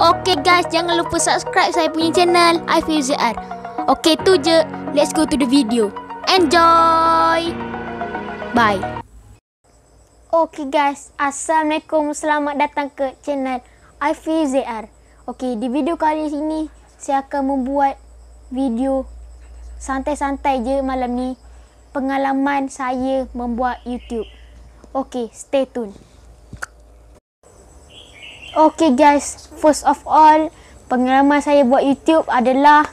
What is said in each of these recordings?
Okay guys, jangan lupa subscribe saya punya channel iFuseR. Okay tu je. Let's go to the video. Enjoy. Bye. Okay guys, assalamualaikum. Selamat datang ke channel iFuseR. Okay di video kali ini saya akan membuat video santai-santai je malam ni pengalaman saya membuat YouTube. Okay, stay tune. Okay guys, first of all, pengalaman saya buat YouTube adalah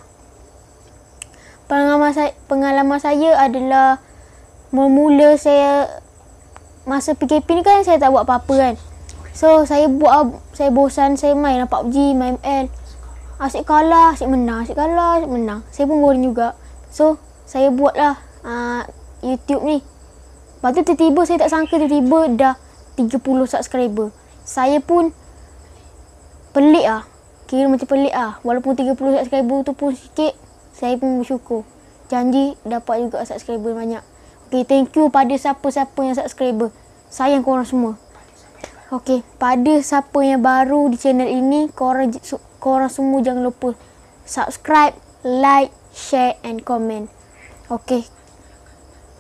pengalaman saya, pengalaman saya adalah memula saya masa PKP ni kan saya tak buat apa-apa kan. So saya buat saya bosan saya main lah PUBG, main ML. Asyik kalah, asyik menang, asyik kalah, asyik menang. Saya pun boring juga. So saya buatlah uh, ah, YouTube ni. Lepas tu tiba-tiba saya tak sangka tiba-tiba dah 30 subscriber. Saya pun pelik ah. Kira macam pelik ah. Walaupun 30 subscriber tu pun sikit, saya pun bersyukur. Janji dapat juga subscriber banyak. Okay, thank you pada siapa-siapa yang subscriber. Sayang korang semua. Okay, pada siapa yang baru di channel ini, korang, korang semua jangan lupa subscribe, like, share and comment. Okay.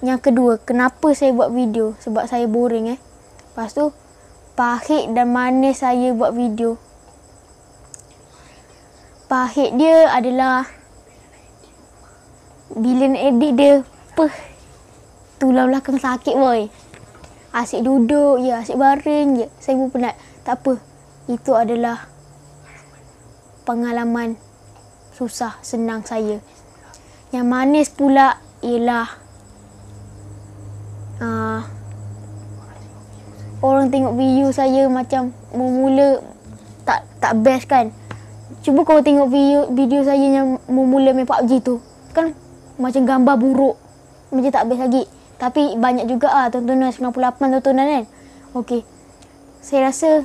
Yang kedua, kenapa saya buat video? Sebab saya boring eh. Lepas tu, pahit dan manis saya buat video pahit dia adalah bila nak edit dia peh tulang belakang sakit boy asyik duduk ya asyik baring je saya pun penat tak apa itu adalah pengalaman susah senang saya yang manis pula ialah uh, orang tengok video saya macam mula tak tak best kan cuba kau tengok video, video saya yang memula main PUBG tu. Kan macam gambar buruk. Macam tak best lagi. Tapi banyak juga ah tontonan 98 tontonan kan. Okey. Saya rasa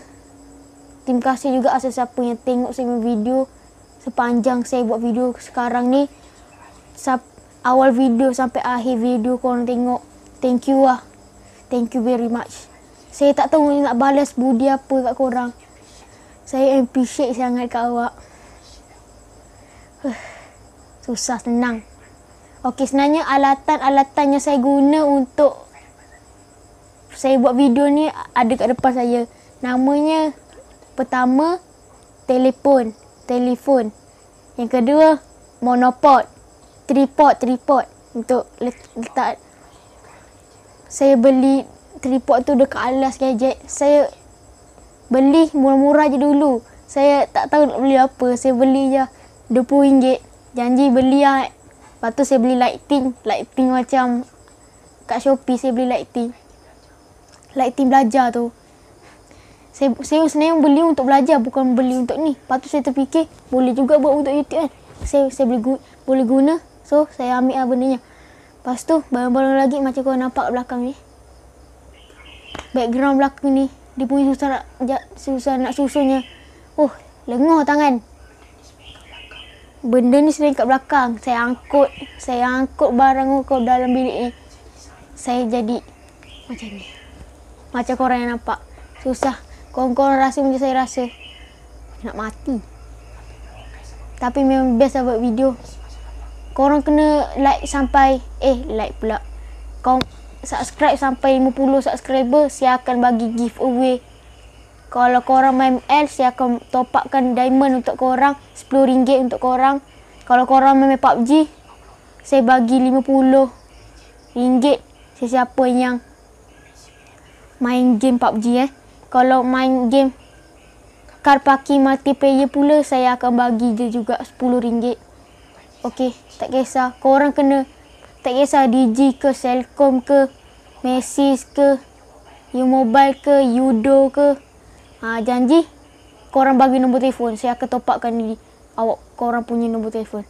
tim kasih juga asal siapa yang tengok saya video sepanjang saya buat video sekarang ni. Sap, awal video sampai akhir video korang tengok. Thank you lah. Thank you very much. Saya tak tahu nak balas budi apa kat korang saya appreciate sangat kat awak. Susah, senang. Okey, sebenarnya alatan-alatan yang saya guna untuk saya buat video ni ada kat depan saya. Namanya, pertama, telefon. Telefon. Yang kedua, monopod. Tripod, tripod. Untuk letak. Saya beli tripod tu dekat alas gadget. Saya beli murah-murah je dulu. Saya tak tahu nak beli apa. Saya beli je RM20. Janji beli lah. Lepas tu saya beli lighting. Lighting macam kat Shopee saya beli lighting. Lighting belajar tu. Saya, saya sebenarnya beli untuk belajar bukan beli untuk ni. Lepas tu saya terfikir boleh juga buat untuk YouTube kan. Saya, saya boleh, boleh guna. So saya ambil lah benda ni. Lepas tu barang-barang lagi macam kau nampak belakang ni. Background belakang ni. Dia punya susah nak, susah nak susunya. Oh, lengah tangan. Benda ni sering kat belakang. Saya angkut. Saya angkut barang kau dalam bilik ni. Saya jadi macam ni. Macam korang yang nampak. Susah. Korang-korang rasa macam saya rasa. Nak mati. Tapi memang best lah buat video. Korang kena like sampai... Eh, like pula. Korang subscribe sampai 50 subscriber saya akan bagi giveaway kalau korang main ML saya akan topakkan diamond untuk korang RM10 untuk korang kalau korang main PUBG saya bagi RM50 sesiapa yang main game PUBG eh kalau main game car parking multiplayer pula saya akan bagi dia juga RM10 Okey, tak kisah. Korang kena tak kisah DJ ke Selcom ke message ke you mobile ke yudo ke ha, janji korang bagi nombor telefon saya akan topakkan ni awak korang punya nombor telefon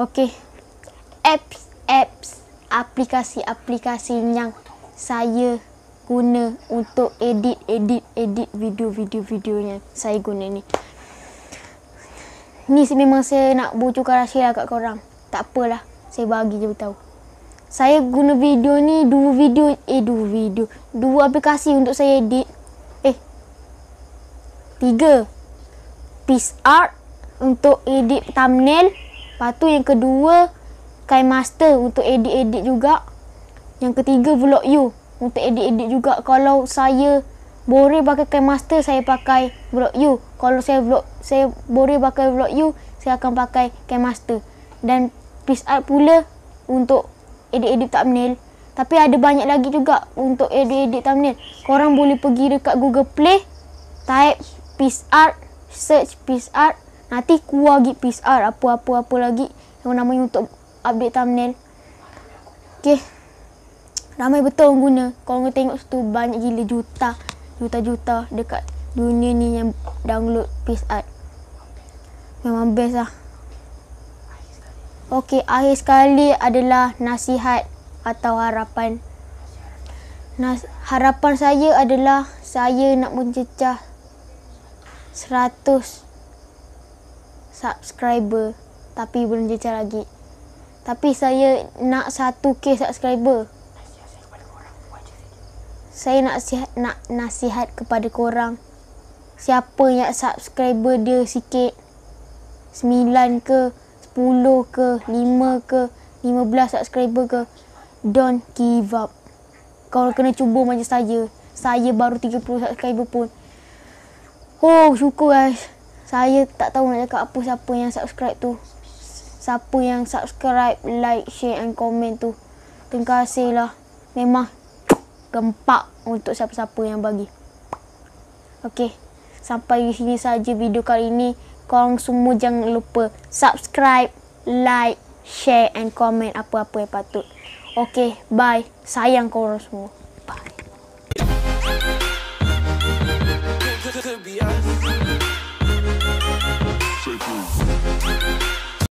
okey apps apps aplikasi-aplikasi yang saya guna untuk edit edit edit video video video saya guna ni ni memang saya nak bocorkan rahsia lah kat korang tak apalah saya bagi je tahu saya guna video ni dua video eh dua video dua aplikasi untuk saya edit eh tiga piece art untuk edit thumbnail lepas tu yang kedua kai master untuk edit-edit juga yang ketiga vlog you untuk edit-edit juga kalau saya boleh pakai kai master saya pakai vlog you kalau saya vlog saya boleh pakai vlog you saya akan pakai kai master dan piece art pula untuk edit-edit thumbnail. Tapi ada banyak lagi juga untuk edit-edit thumbnail. Korang boleh pergi dekat Google Play, type piece art, search piece art. Nanti keluar lagi piece art, apa-apa-apa lagi yang namanya untuk update thumbnail. Okay. Ramai betul orang guna. Korang tengok situ banyak gila juta, juta-juta dekat dunia ni yang download piece art. Memang best lah. Okey, akhir sekali adalah nasihat atau harapan. Nas- harapan saya adalah saya nak mencecah 100 subscriber tapi belum cecah lagi. Tapi saya nak 1k subscriber. Saya nak nasihat, nak nasihat kepada korang. Siapa yang subscriber dia sikit? 9 ke 10 ke 5 ke 15 subscriber ke don't give up kalau kena cuba macam saya saya baru 30 subscriber pun oh syukur guys saya tak tahu nak cakap apa siapa yang subscribe tu siapa yang subscribe like share and comment tu terima kasih lah memang gempak untuk siapa-siapa yang bagi Okey, sampai di sini saja video kali ini korang semua jangan lupa subscribe, like, share and comment apa-apa yang patut. Okay, bye. Sayang korang semua.